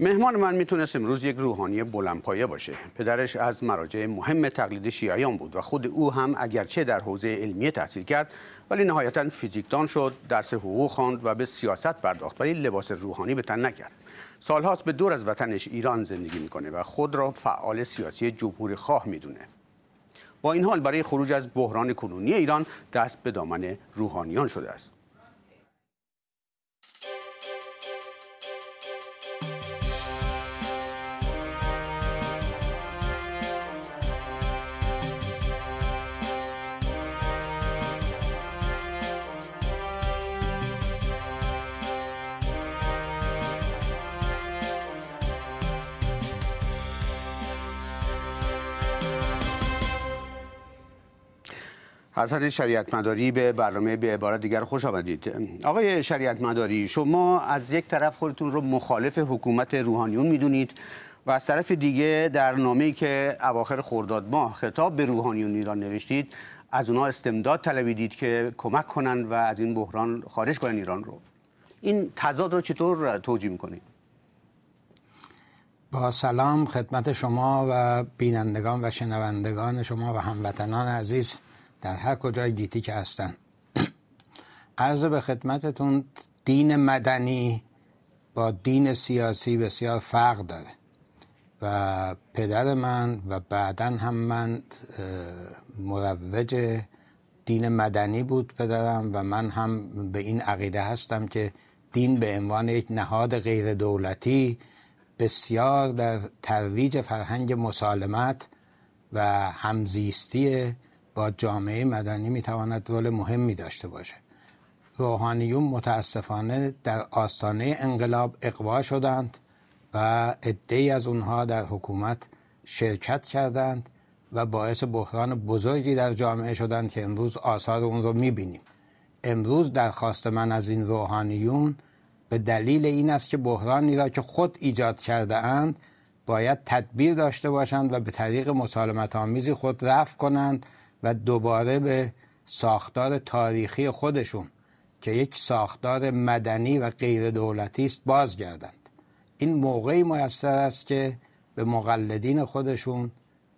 مهمان من میتونست امروز یک روحانی بلندپایه باشه پدرش از مراجع مهم تقلید شیعیان بود و خود او هم اگرچه در حوزه علمیه تحصیل کرد ولی نهایتا فیزیکدان شد درس حقوق خواند و به سیاست پرداخت ولی لباس روحانی به تن نکرد سالهاست به دور از وطنش ایران زندگی میکنه و خود را فعال سیاسی جمهوری خواه میدونه با این حال برای خروج از بحران کنونی ایران دست به دامن روحانیان شده است حسن شریعت مداری به برنامه به عبارت دیگر خوش آمدید آقای شریعت مداری شما از یک طرف خودتون رو مخالف حکومت روحانیون میدونید و از طرف دیگه در نامه‌ای که اواخر خرداد ماه خطاب به روحانیون ایران نوشتید از اونا استمداد طلبیدید که کمک کنن و از این بحران خارج کنن ایران رو این تضاد رو چطور توجیه میکنید با سلام خدمت شما و بینندگان و شنوندگان شما و هموطنان عزیز در هر کجای گیتی که هستن عرض به خدمتتون دین مدنی با دین سیاسی بسیار فرق داره و پدر من و بعدا هم من مروج دین مدنی بود پدرم و من هم به این عقیده هستم که دین به عنوان یک نهاد غیر دولتی بسیار در ترویج فرهنگ مسالمت و همزیستی با جامعه مدنی میتواند رول مهمی داشته باشه روحانیون متاسفانه در آستانه انقلاب اقوا شدند و ای از اونها در حکومت شرکت کردند و باعث بحران بزرگی در جامعه شدند که امروز آثار اون رو میبینیم امروز درخواست من از این روحانیون به دلیل این است که بحرانی را که خود ایجاد کرده اند باید تدبیر داشته باشند و به طریق مسالمت آمیزی خود رفت کنند و دوباره به ساختار تاریخی خودشون که یک ساختار مدنی و غیر دولتی است بازگردند این موقعی موثر است که به مقلدین خودشون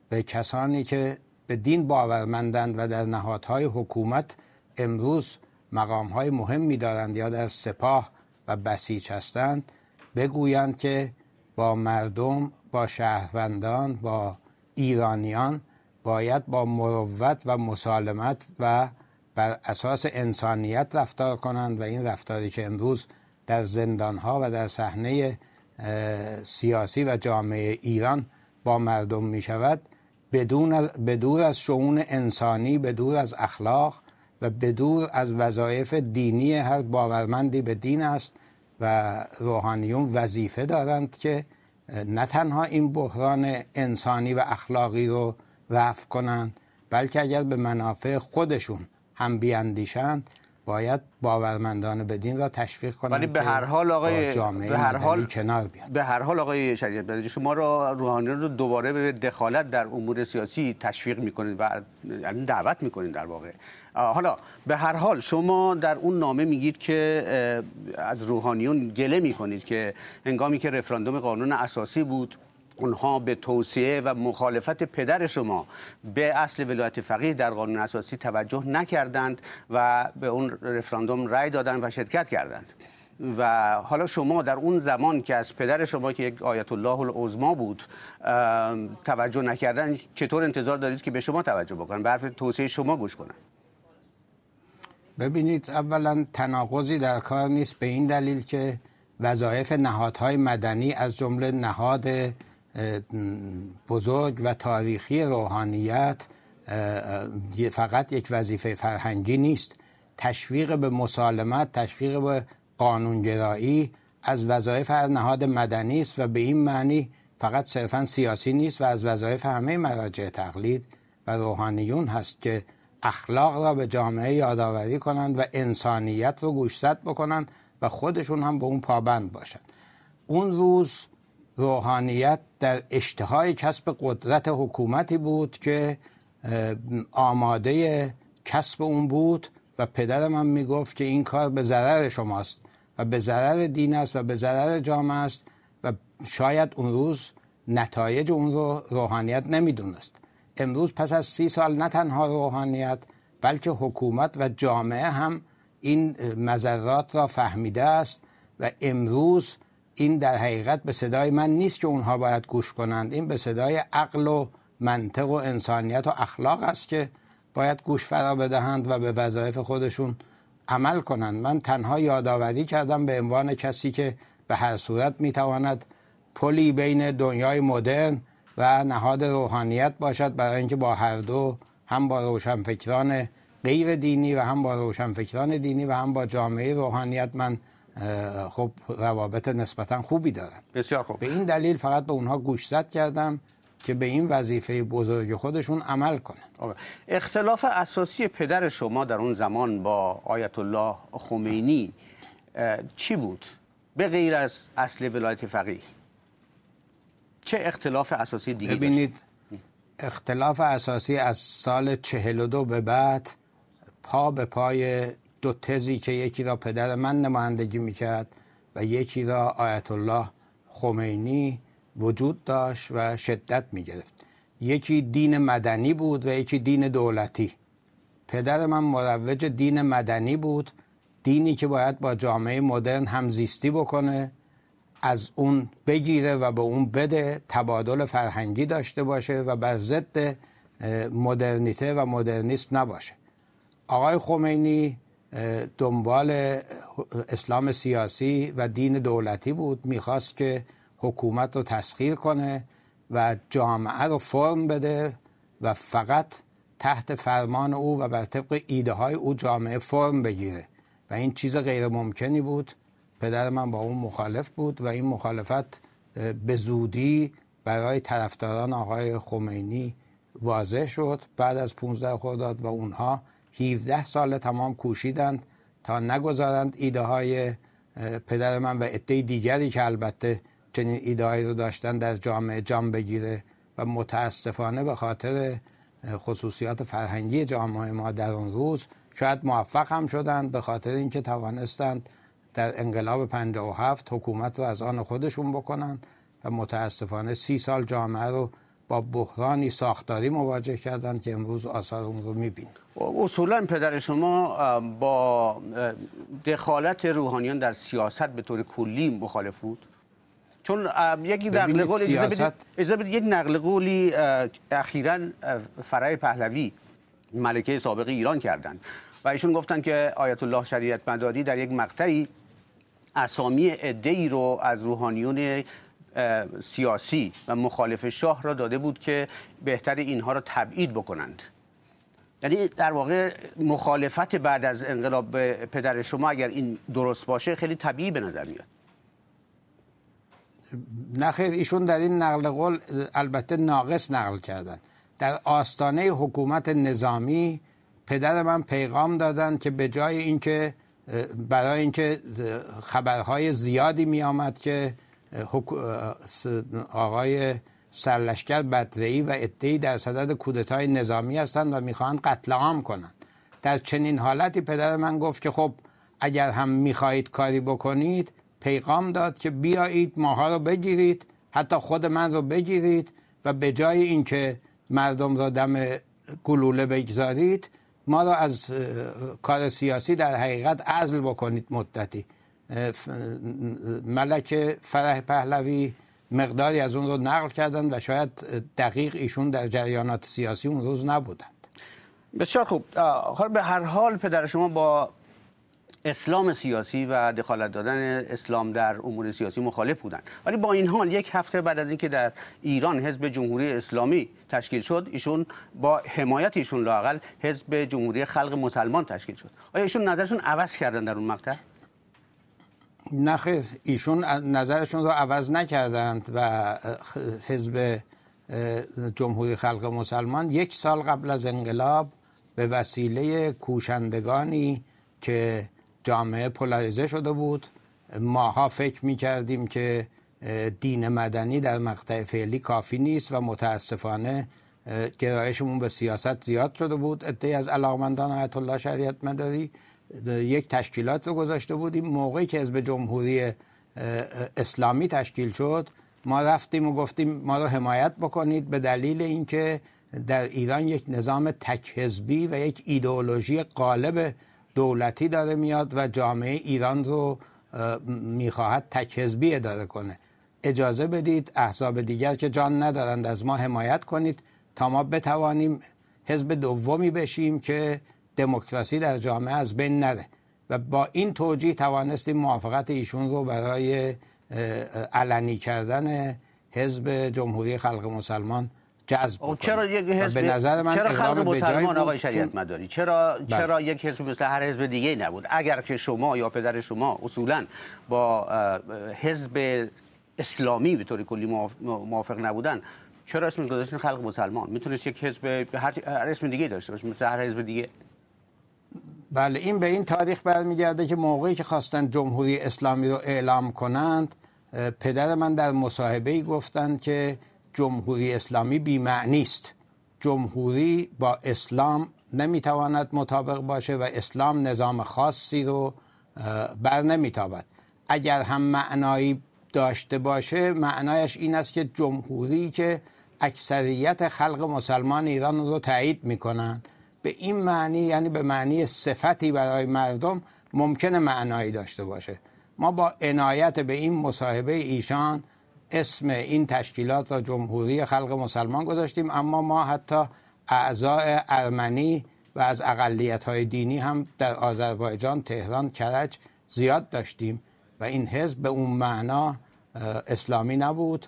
به کسانی که به دین باورمندند و در نهادهای حکومت امروز مقامهای مهمی دارند یا در سپاه و بسیج هستند بگویند که با مردم با شهروندان با ایرانیان باید با مروت و مسالمت و بر اساس انسانیت رفتار کنند و این رفتاری که امروز در زندانها و در صحنه سیاسی و جامعه ایران با مردم می شود بدون بدور از شعون انسانی بدور از اخلاق و بدور از وظایف دینی هر باورمندی به دین است و روحانیون وظیفه دارند که نه تنها این بحران انسانی و اخلاقی رو ضعف کنند بلکه اگر به منافع خودشون هم بیاندیشند باید باورمندان بدین را تشویق کنند ولی به هر حال آقای جامعه به هر حال کنار بیاد به هر حال آقای شریعت شما را روحانیان رو دوباره به دخالت در امور سیاسی تشویق میکنید و یعنی دعوت میکنید در واقع حالا به هر حال شما در اون نامه میگید که از روحانیون گله میکنید که هنگامی که رفراندوم قانون اساسی بود اونها به توصیه و مخالفت پدر شما به اصل ولایت فقیه در قانون اساسی توجه نکردند و به اون رفراندوم رأی دادند و شرکت کردند و حالا شما در اون زمان که از پدر شما که یک آیت الله العظما بود توجه نکردن چطور انتظار دارید که به شما توجه بکنن به حرف توصیه شما گوش کنن ببینید اولا تناقضی در کار نیست به این دلیل که وظایف نهادهای مدنی از جمله نهاد بزرگ و تاریخی روحانیت فقط یک وظیفه فرهنگی نیست تشویق به مسالمت تشویق به قانونگرایی از وظایف هر نهاد مدنی است و به این معنی فقط صرفا سیاسی نیست و از وظایف همه مراجع تقلید و روحانیون هست که اخلاق را به جامعه یادآوری کنند و انسانیت رو گوشزد بکنند و خودشون هم به اون پابند باشند اون روز روحانیت در اشتهای کسب قدرت حکومتی بود که آماده کسب اون بود و پدرم هم میگفت که این کار به ضرر شماست و به ضرر دین است و به ضرر جامعه است و شاید اون روز نتایج اون رو روحانیت نمیدونست امروز پس از سی سال نه تنها روحانیت بلکه حکومت و جامعه هم این مذرات را فهمیده است و امروز این در حقیقت به صدای من نیست که اونها باید گوش کنند این به صدای عقل و منطق و انسانیت و اخلاق است که باید گوش فرا بدهند و به وظایف خودشون عمل کنند من تنها یادآوری کردم به عنوان کسی که به هر صورت میتواند پلی بین دنیای مدرن و نهاد روحانیت باشد برای اینکه با هر دو هم با روشنفکران غیر دینی و هم با روشنفکران دینی و هم با جامعه روحانیت من خب روابط نسبتا خوبی دارن بسیار خوب به این دلیل فقط به اونها گوشزد کردم که به این وظیفه بزرگ خودشون عمل کنن اختلاف اساسی پدر شما در اون زمان با آیت الله خمینی چی بود؟ به غیر از اصل ولایت فقیه چه اختلاف اساسی دیگه ببینید اختلاف اساسی از سال 42 به بعد پا به پای دو تزی که یکی را پدر من نمایندگی میکرد و یکی را آیت الله خمینی وجود داشت و شدت میگرفت یکی دین مدنی بود و یکی دین دولتی پدر من مروج دین مدنی بود دینی که باید با جامعه مدرن همزیستی بکنه از اون بگیره و به اون بده تبادل فرهنگی داشته باشه و بر ضد مدرنیته و مدرنیسم نباشه آقای خمینی دنبال اسلام سیاسی و دین دولتی بود میخواست که حکومت رو تسخیر کنه و جامعه رو فرم بده و فقط تحت فرمان او و بر طبق ایده های او جامعه فرم بگیره و این چیز غیر ممکنی بود پدر من با اون مخالف بود و این مخالفت به زودی برای طرفداران آقای خمینی واضح شد بعد از 15 خرداد و اونها 17 سال تمام کوشیدند تا نگذارند ایده های پدر من و عده دیگری که البته چنین ایدههایی رو داشتن در جامعه جام بگیره و متاسفانه به خاطر خصوصیات فرهنگی جامعه ما در اون روز شاید موفق هم شدند به خاطر اینکه توانستند در انقلاب 57 حکومت رو از آن خودشون بکنند و متاسفانه سی سال جامعه رو با بحرانی ساختاری مواجه کردن که امروز آثار اون رو میبینیم اصولا پدر شما با دخالت روحانیان در سیاست به طور کلی مخالف بود چون یکی نقل اجازه یک نقل قولی اخیرا فرای پهلوی ملکه سابق ایران کردند و ایشون گفتن که آیت الله شریعت مداری در یک مقطعی اسامی عده رو از روحانیون سیاسی و مخالف شاه را داده بود که بهتر اینها را تبعید بکنند یعنی در واقع مخالفت بعد از انقلاب پدر شما اگر این درست باشه خیلی طبیعی به نظر میاد نخیر ایشون در این نقل قول البته ناقص نقل کردن در آستانه حکومت نظامی پدر من پیغام دادن که به جای اینکه برای اینکه خبرهای زیادی می آمد که آقای سرلشکر بدرعی و ای در صدد کودتای نظامی هستند و میخواهند قتل عام کنند در چنین حالتی پدر من گفت که خب اگر هم میخواهید کاری بکنید پیغام داد که بیایید ماها رو بگیرید حتی خود من رو بگیرید و به جای اینکه مردم رو دم گلوله بگذارید ما رو از کار سیاسی در حقیقت عزل بکنید مدتی ملک فرح پهلوی مقداری از اون رو نقل کردن و شاید دقیق ایشون در جریانات سیاسی اون روز نبودند بسیار خوب خب به هر حال پدر شما با اسلام سیاسی و دخالت دادن اسلام در امور سیاسی مخالف بودند ولی با این حال یک هفته بعد از اینکه در ایران حزب جمهوری اسلامی تشکیل شد ایشون با حمایت ایشون لاقل حزب جمهوری خلق مسلمان تشکیل شد آیا ایشون نظرشون عوض کردن در اون مقطع نخیر ایشون نظرشون رو عوض نکردند و حزب جمهوری خلق مسلمان یک سال قبل از انقلاب به وسیله کوشندگانی که جامعه پولایزه شده بود ماها فکر می که دین مدنی در مقطع فعلی کافی نیست و متاسفانه گرایشمون به سیاست زیاد شده بود ادهی از علاقمندان آیت الله شریعت مداری یک تشکیلات رو گذاشته بودیم موقعی که حزب جمهوری اسلامی تشکیل شد ما رفتیم و گفتیم ما رو حمایت بکنید به دلیل اینکه در ایران یک نظام تک و یک ایدئولوژی قالب دولتی داره میاد و جامعه ایران رو میخواهد تک حزبی اداره کنه اجازه بدید احزاب دیگر که جان ندارند از ما حمایت کنید تا ما بتوانیم حزب دومی بشیم که دموکراسی در جامعه از بین نره و با این توجیه توانستیم موافقت ایشون رو برای علنی کردن حزب جمهوری خلق مسلمان جذب بکنه. چرا یک حزب به نظر من چرا خلق مسلمان آقای شریعت مداری چرا بله. چرا یک حزب مثل هر حزب دیگه نبود اگر که شما یا پدر شما اصولا با حزب اسلامی به طور کلی موافق نبودن چرا اسم گذاشتن خلق مسلمان میتونست یک حزب هر, هر اسم دیگه داشته باشه مثل حزب دیگه بله این به این تاریخ برمیگرده که موقعی که خواستن جمهوری اسلامی رو اعلام کنند پدر من در مصاحبه ای گفتند که جمهوری اسلامی بیمعنی است جمهوری با اسلام نمیتواند مطابق باشه و اسلام نظام خاصی رو بر نمیتابد اگر هم معنایی داشته باشه معنایش این است که جمهوری که اکثریت خلق مسلمان ایران رو تایید میکنند به این معنی یعنی به معنی صفتی برای مردم ممکن معنایی داشته باشه ما با عنایت به این مصاحبه ایشان اسم این تشکیلات را جمهوری خلق مسلمان گذاشتیم اما ما حتی اعضای ارمنی و از اقلیت های دینی هم در آذربایجان، تهران، کرج زیاد داشتیم و این حزب به اون معنا اسلامی نبود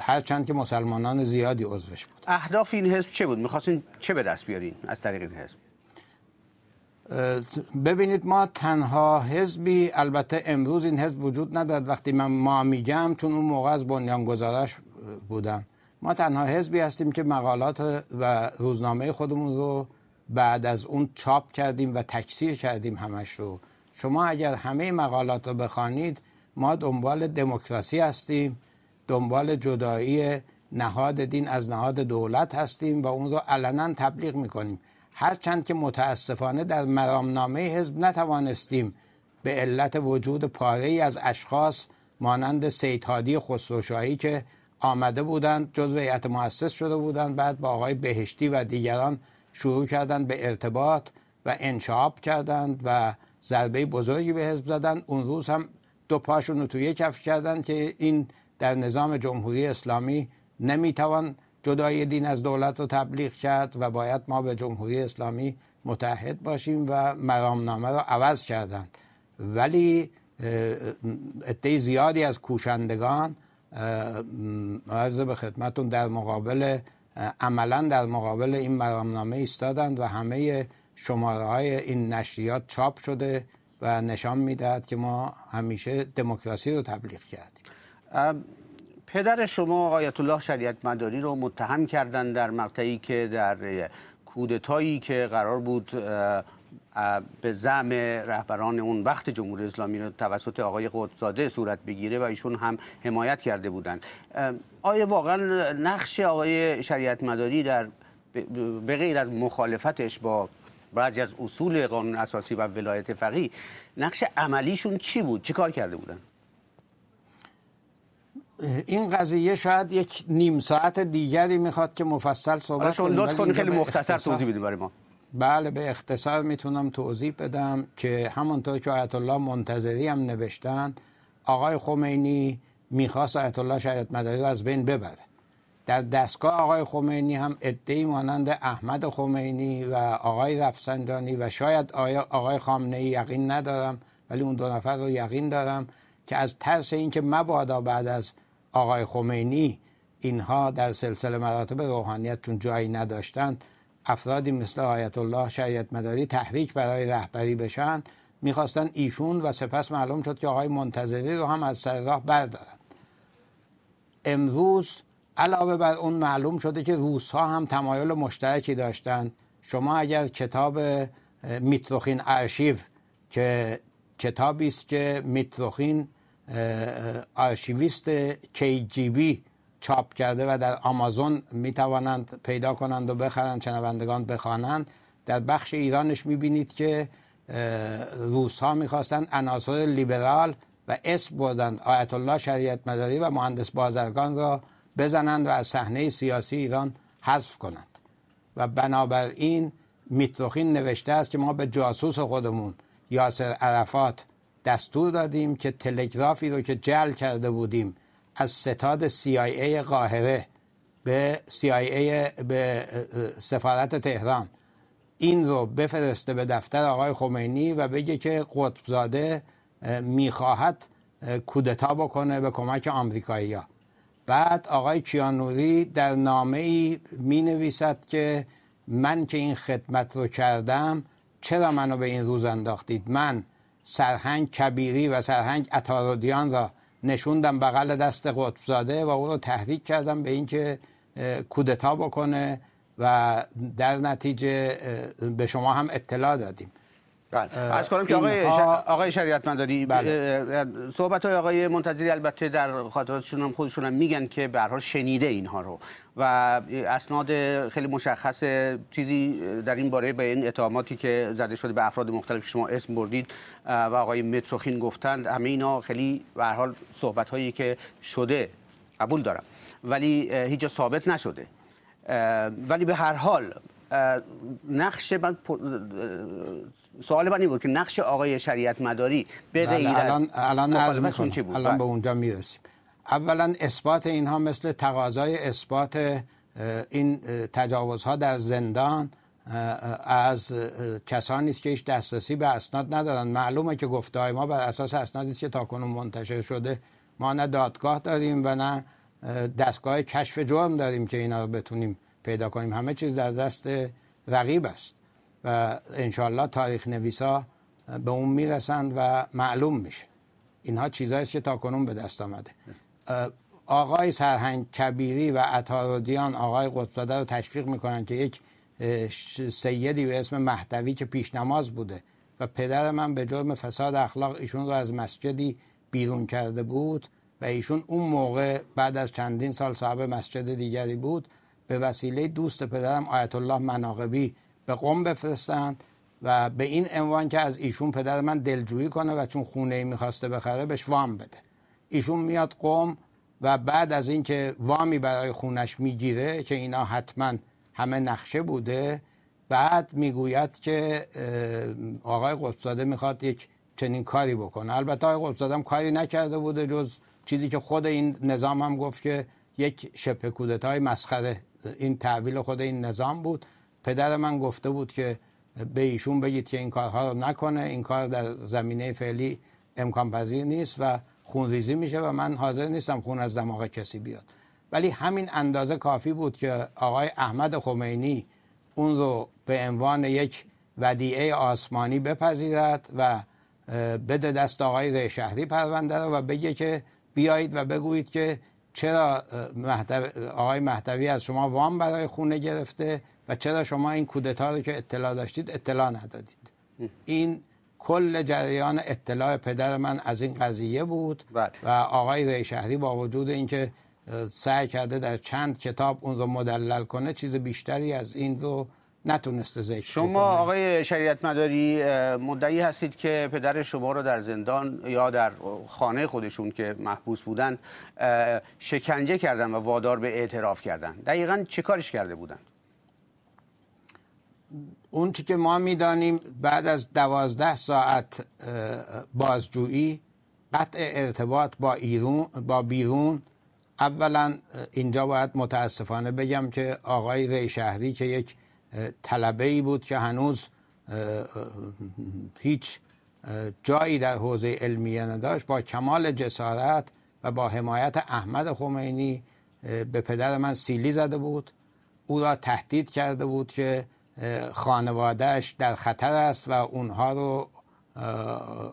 هرچند که مسلمانان زیادی عضوش بود اهداف این حزب چه بود؟ میخواستین چه به دست بیارین از طریق این حزب؟ ببینید ما تنها حزبی البته امروز این حزب وجود ندارد وقتی من ما میگم چون اون موقع از بنیانگذارش بودم ما تنها حزبی هستیم که مقالات و روزنامه خودمون رو بعد از اون چاپ کردیم و تکثیر کردیم همش رو شما اگر همه مقالات رو بخوانید ما دنبال دموکراسی هستیم دنبال جدایی نهاد دین از نهاد دولت هستیم و اون رو علنا تبلیغ میکنیم هرچند که متاسفانه در مرامنامه حزب نتوانستیم به علت وجود پاره ای از اشخاص مانند سیتادی هادی خسروشاهی که آمده بودند جزو هیئت مؤسس شده بودند بعد با آقای بهشتی و دیگران شروع کردند به ارتباط و انشاب کردند و ضربه بزرگی به حزب زدند اون روز هم دو پاشون رو توی کف کردند که این در نظام جمهوری اسلامی نمیتوان جدای دین از دولت رو تبلیغ کرد و باید ما به جمهوری اسلامی متحد باشیم و مرامنامه رو عوض کردند ولی عده زیادی از کوشندگان عرض به خدمتون در مقابل عملا در مقابل این مرامنامه ایستادند و همه شماره های این نشریات چاپ شده و نشان میدهد که ما همیشه دموکراسی رو تبلیغ کرد پدر شما آیت الله شریعت مداری رو متهم کردن در مقطعی که در کودتایی که قرار بود به زعم رهبران اون وقت جمهوری اسلامی رو توسط آقای قدساده صورت بگیره و ایشون هم حمایت کرده بودند آیا واقعا نقش آقای شریعت مداری در به غیر از مخالفتش با بعضی از اصول قانون اساسی و ولایت فقیه نقش عملیشون چی بود چی کار کرده بودن این قضیه شاید یک نیم ساعت دیگری میخواد که مفصل صحبت آره کنیم لطف کنید خیلی مختصر توضیح بدید برای ما بله به اختصار میتونم توضیح بدم که همونطور که آیت الله منتظری هم نوشتن آقای خمینی میخواست آیت الله شریعت مداری رو از بین ببره در دستگاه آقای خمینی هم ادهی مانند احمد خمینی و آقای رفسنجانی و شاید آقای خامنه ای یقین ندارم ولی اون دو نفر رو یقین دارم که از ترس اینکه مبادا بعد از آقای خمینی اینها در سلسله مراتب چون جایی نداشتند افرادی مثل آیت الله شریعت مداری تحریک برای رهبری بشن میخواستن ایشون و سپس معلوم شد که آقای منتظری رو هم از سر راه بردارن امروز علاوه بر اون معلوم شده که روس ها هم تمایل مشترکی داشتند شما اگر کتاب میتروخین ارشیو که کتابی است که میتروخین آرشیویست KGB چاپ کرده و در آمازون می توانند پیدا کنند و بخرند شنوندگان بخوانند در بخش ایرانش می بینید که روس ها میخواستند عناصر لیبرال و اسم بردند آیت الله شریعت مداری و مهندس بازرگان را بزنند و از صحنه سیاسی ایران حذف کنند و بنابراین میتروخین نوشته است که ما به جاسوس خودمون یاسر عرفات دستور دادیم که تلگرافی رو که جل کرده بودیم از ستاد CIA قاهره به CIA به سفارت تهران این رو بفرسته به دفتر آقای خمینی و بگه که قطبزاده میخواهد کودتا بکنه به کمک آمریکایی ها. بعد آقای کیانوری در نامه ای می نویسد که من که این خدمت رو کردم چرا منو به این روز انداختید من سرهنگ کبیری و سرهنگ اتارودیان را نشوندم بغل دست قطبزاده و او رو تحریک کردم به اینکه کودتا بکنه و در نتیجه به شما هم اطلاع دادیم بله. از کنم که آقای, ها... آقای شریعت بله. صحبت های آقای منتظری البته در خاطراتشون هم خودشون هم میگن که به شنیده اینها رو و اسناد خیلی مشخص چیزی در این باره به این اتهاماتی که زده شده به افراد مختلف شما اسم بردید و آقای متروخین گفتند همه اینا خیلی به هر صحبت هایی که شده قبول دارم ولی هیچ جا ثابت نشده ولی به هر حال نقش من سوال من این بود که نقش آقای شریعت مداری به بله، غیر الان الان خب، چی بود الان به بله. اونجا میرسیم اولا اثبات اینها مثل تقاضای اثبات این تجاوزها در زندان از کسانی است که هیچ دسترسی به اسناد ندارن معلومه که گفته ما بر اساس اسنادی است که تاکنون منتشر شده ما نه دادگاه داریم و نه دستگاه کشف جرم داریم که اینا رو بتونیم پیدا کنیم همه چیز در دست رقیب است و انشالله تاریخ نویسا به اون میرسند و معلوم میشه اینها چیزهاییست که تاکنون به دست آمده آقای سرهنگ کبیری و اتارودیان آقای قطبزاده رو تشویق میکنن که یک سیدی به اسم مهدوی که نماز بوده و پدر من به جرم فساد اخلاق ایشون رو از مسجدی بیرون کرده بود و ایشون اون موقع بعد از چندین سال صاحب مسجد دیگری بود به وسیله دوست پدرم آیت الله مناقبی به قم بفرستند و به این عنوان که از ایشون پدر من دلجویی کنه و چون خونه ای میخواسته بخره بهش وام بده ایشون میاد قوم و بعد از اینکه وامی برای خونش میگیره که اینا حتما همه نقشه بوده بعد میگوید که آقای قدساده میخواد یک چنین کاری بکنه البته آقای قدساده کاری نکرده بوده جز چیزی که خود این نظام هم گفت که یک شبه کودتای مسخره این تحویل خود این نظام بود پدر من گفته بود که به ایشون بگید که این کارها رو نکنه این کار در زمینه فعلی امکان پذیر نیست و خونریزی میشه و من حاضر نیستم خون از دماغ کسی بیاد ولی همین اندازه کافی بود که آقای احمد خمینی اون رو به عنوان یک ودیعه آسمانی بپذیرد و بده دست آقای شهری پرونده رو و بگه که بیایید و بگویید که چرا آقای مهدوی از شما وام برای خونه گرفته و چرا شما این کودتا رو که اطلاع داشتید اطلاع ندادید این کل جریان اطلاع پدر من از این قضیه بود بله. و آقای رئیس شهری با وجود اینکه سعی کرده در چند کتاب اون رو مدلل کنه چیز بیشتری از این رو نتونسته شما آقای شریعت مداری مدعی هستید که پدر شما رو در زندان یا در خانه خودشون که محبوس بودن شکنجه کردن و وادار به اعتراف کردن دقیقا چه کارش کرده بودن؟ اون چی که ما میدانیم بعد از دوازده ساعت بازجویی قطع ارتباط با, ایرون با بیرون اولا اینجا باید متاسفانه بگم که آقای ری شهری که یک طلبه ای بود که هنوز هیچ جایی در حوزه علمیه نداشت با کمال جسارت و با حمایت احمد خمینی به پدر من سیلی زده بود او را تهدید کرده بود که خانوادهش در خطر است و اونها رو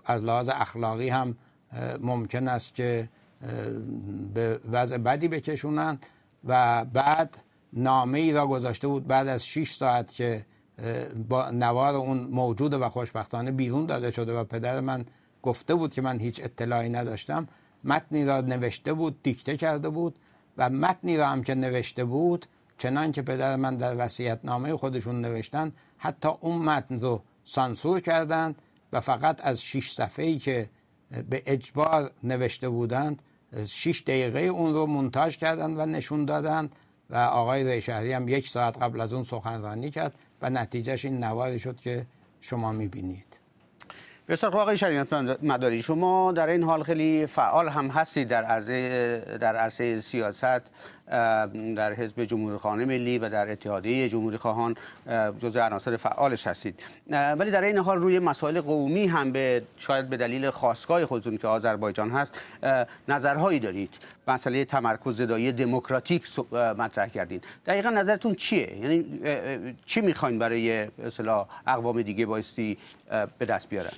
از لحاظ اخلاقی هم ممکن است که به وضع بدی بکشونند و بعد نامه ای را گذاشته بود بعد از 6 ساعت که با نوار اون موجود و خوشبختانه بیرون داده شده و پدر من گفته بود که من هیچ اطلاعی نداشتم متنی را نوشته بود دیکته کرده بود و متنی را هم که نوشته بود چنان که پدر من در وصیت نامه خودشون نوشتن حتی اون متن رو سانسور کردند و فقط از 6 صفحه ای که به اجبار نوشته بودند 6 دقیقه اون رو منتاج کردند و نشون دادند و آقای زیشهری هم یک ساعت قبل از اون سخنرانی کرد و نتیجهش این نواری شد که شما میبینید بسیار آقای شریعت مداری شما در این حال خیلی فعال هم هستید در عرصه, در عرصه سیاست در حزب جمهوری خانه ملی و در اتحادیه جمهوری خواهان جزء عناصر فعالش هستید ولی در این حال روی مسائل قومی هم به شاید به دلیل خواستگاه خودتون که آذربایجان هست نظرهایی دارید مسئله تمرکز زدایی دموکراتیک مطرح کردین دقیقا نظرتون چیه یعنی چی میخواین برای اصلا اقوام دیگه بایستی به دست بیارن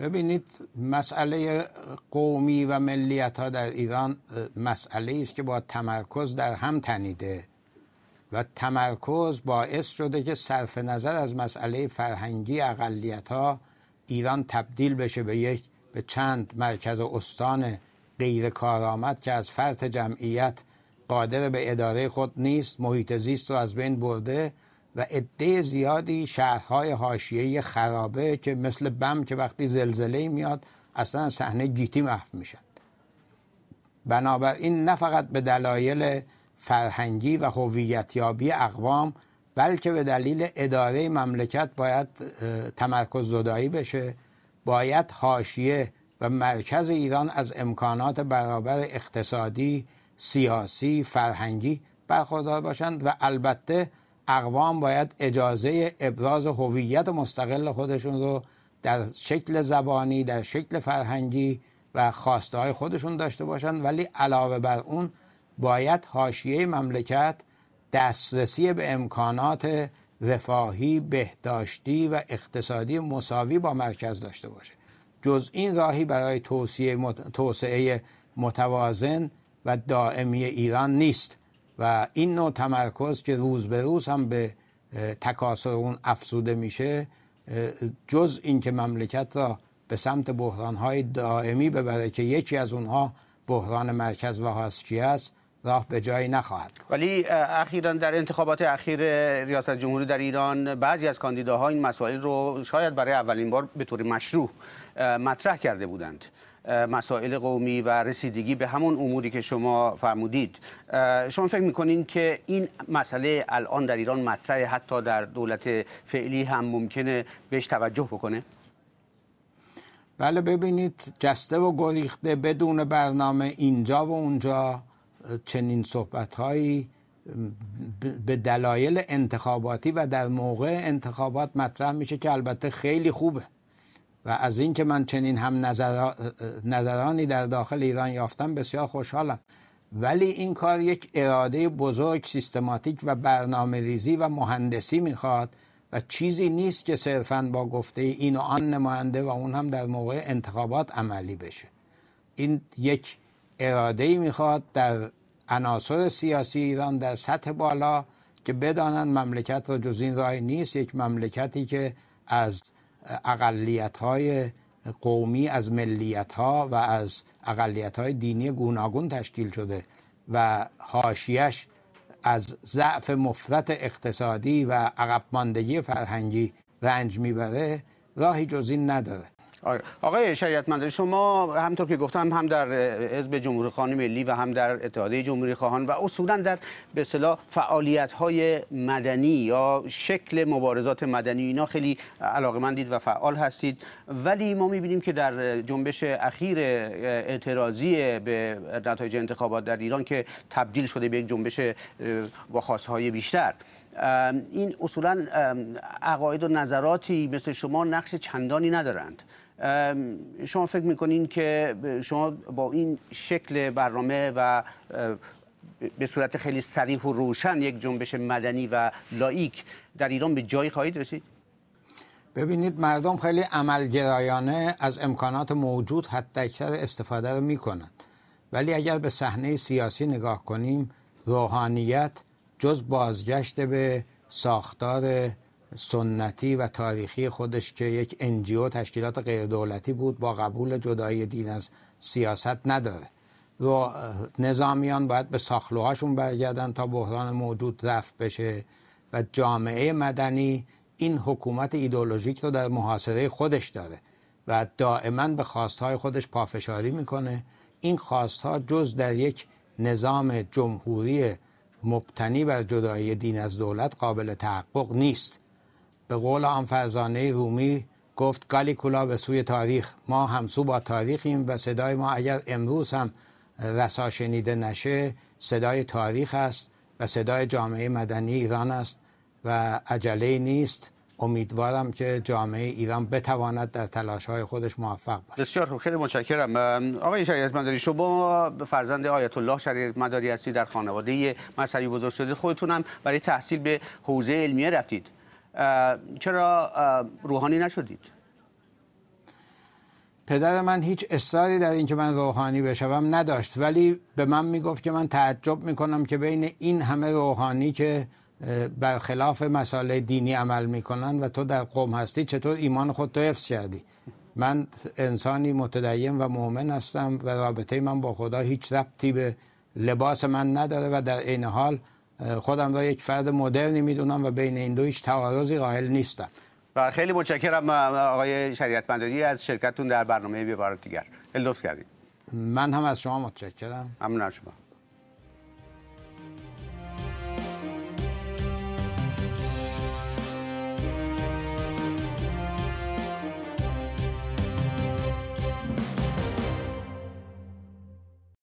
ببینید مسئله قومی و ملیت ها در ایران مسئله است که با تمرکز در هم تنیده و تمرکز باعث شده که صرف نظر از مسئله فرهنگی اقلیت ها ایران تبدیل بشه به یک به چند مرکز استان غیر کارآمد که از فرط جمعیت قادر به اداره خود نیست محیط زیست رو از بین برده و عده زیادی شهرهای حاشیه خرابه که مثل بم که وقتی زلزله میاد اصلا صحنه گیتی محو میشن بنابراین نه فقط به دلایل فرهنگی و هویتیابی اقوام بلکه به دلیل اداره مملکت باید تمرکز زدایی بشه باید حاشیه و مرکز ایران از امکانات برابر اقتصادی سیاسی فرهنگی برخوردار باشند و البته اقوام باید اجازه ابراز هویت مستقل خودشون رو در شکل زبانی در شکل فرهنگی و خواسته های خودشون داشته باشند، ولی علاوه بر اون باید حاشیه مملکت دسترسی به امکانات رفاهی بهداشتی و اقتصادی مساوی با مرکز داشته باشه جز این راهی برای توسعه متوازن و دائمی ایران نیست و این نوع تمرکز که روز به روز هم به تکاسر اون افزوده میشه جز اینکه مملکت را به سمت بحران های دائمی ببره که یکی از اونها بحران مرکز و هاست است راه به جایی نخواهد ولی اخیرا در انتخابات اخیر ریاست جمهوری در ایران بعضی از کاندیداها این مسائل رو شاید برای اولین بار به طور مشروع مطرح کرده بودند مسائل قومی و رسیدگی به همون اموری که شما فرمودید شما فکر میکنین که این مسئله الان در ایران مطرح حتی در دولت فعلی هم ممکنه بهش توجه بکنه؟ بله ببینید جسته و گریخته بدون برنامه اینجا و اونجا چنین صحبتهایی به دلایل انتخاباتی و در موقع انتخابات مطرح میشه که البته خیلی خوبه و از اینکه من چنین هم نظر... نظرانی در داخل ایران یافتم بسیار خوشحالم ولی این کار یک اراده بزرگ سیستماتیک و برنامه ریزی و مهندسی میخواد و چیزی نیست که صرفا با گفته این و آن نماینده و اون هم در موقع انتخابات عملی بشه این یک اراده ای میخواد در عناصر سیاسی ایران در سطح بالا که بدانند مملکت را جز این راه نیست یک مملکتی که از اقلیت های قومی از ملیت ها و از اقلیت های دینی گوناگون تشکیل شده و هاشیش از ضعف مفرت اقتصادی و عقب ماندگی فرهنگی رنج میبره راهی جز این نداره آره. آقای شریعتمند شما همطور که گفتم هم در حزب جمهوری خانه ملی و هم در اتحادیه جمهوری خواهان و اصولا در به اصطلاح فعالیت های مدنی یا شکل مبارزات مدنی اینا خیلی علاقمندید و فعال هستید ولی ما میبینیم که در جنبش اخیر اعتراضی به نتایج انتخابات در ایران که تبدیل شده به یک جنبش با خواستهای بیشتر این اصولا عقاید و نظراتی مثل شما نقش چندانی ندارند شما فکر میکنین که شما با این شکل برنامه و به صورت خیلی سریح و روشن یک جنبش مدنی و لایک در ایران به جایی خواهید رسید؟ ببینید مردم خیلی عملگرایانه از امکانات موجود حتی اکثر استفاده رو میکنند ولی اگر به صحنه سیاسی نگاه کنیم روحانیت جز بازگشت به ساختار سنتی و تاریخی خودش که یک انجیو تشکیلات دولتی بود با قبول جدایی دین از سیاست نداره رو نظامیان باید به ساخلوهاشون برگردن تا بحران موجود رفت بشه و جامعه مدنی این حکومت ایدولوژیک رو در محاصره خودش داره و دائما به خواستهای خودش پافشاری میکنه این خواستها جز در یک نظام جمهوری مبتنی بر جدایی دین از دولت قابل تحقق نیست به قول آن فرزانه رومی گفت کلا به سوی تاریخ ما همسو با تاریخیم و صدای ما اگر امروز هم رسا شنیده نشه صدای تاریخ است و صدای جامعه مدنی ایران است و عجله نیست امیدوارم که جامعه ایران بتواند در تلاش های خودش موفق باشد بسیار خوب خیلی متشکرم آقای شریعت مداری شما فرزند آیت الله شریعت مداری در خانواده مذهبی بزرگ شده خودتونم برای تحصیل به حوزه علمیه رفتید چرا روحانی نشدید پدر من هیچ اصراری در اینکه من روحانی بشوم نداشت ولی به من میگفت که من تعجب میکنم که بین این همه روحانی که برخلاف مسائل دینی عمل میکنن و تو در قوم هستی چطور ایمان خود تو حفظ کردی من انسانی متدین و مؤمن هستم و رابطه من با خدا هیچ ربطی به لباس من نداره و در عین حال خودم را یک فرد مدرنی میدونم و بین این دو هیچ تعارضی قائل نیستم و خیلی متشکرم آقای شریعت از شرکتتون در برنامه بیبار دیگر لطف کردید من هم از شما متشکرم ممنونم شما